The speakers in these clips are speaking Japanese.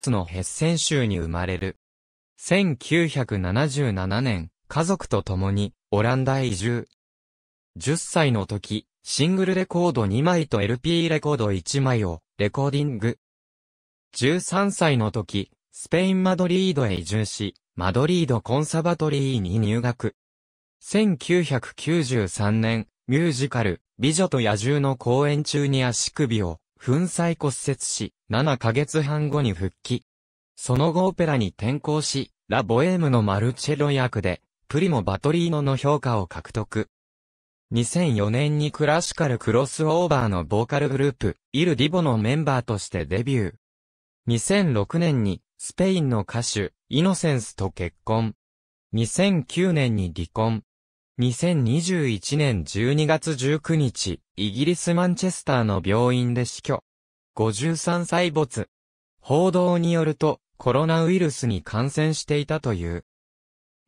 ツのヘッセン州に生まれる。1977年、家族と共にオランダへ移住。10歳の時、シングルレコード2枚と LP レコード1枚をレコーディング。13歳の時、スペインマドリードへ移住し、マドリードコンサバトリーに入学。1993年、ミュージカル、美女と野獣の公演中に足首を粉砕骨折し、7ヶ月半後に復帰。その後オペラに転校し、ラ・ボエームのマルチェロ役で、プリモ・バトリーノの評価を獲得。2004年にクラシカルクロスオーバーのボーカルグループ、イル・ディボのメンバーとしてデビュー。2006年に、スペインの歌手、イノセンスと結婚。2009年に離婚。2021年12月19日、イギリスマンチェスターの病院で死去。53歳没。報道によると、コロナウイルスに感染していたという。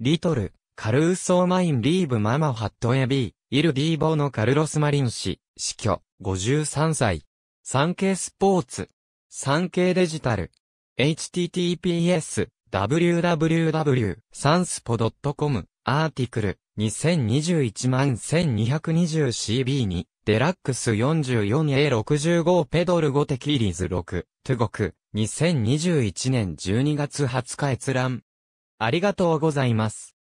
リトル、カルーソーマインリーブママハットエビー、イルディーボーのカルロスマリン氏、死去、53歳。産経スポーツ。産経デジタル。https, w w w s a n s p o c o m アーティクル 2021-1220CB に、デラックス 44A65 ペドル5テキリーズ6、トゥゴク、2021年12月20日閲覧。ありがとうございます。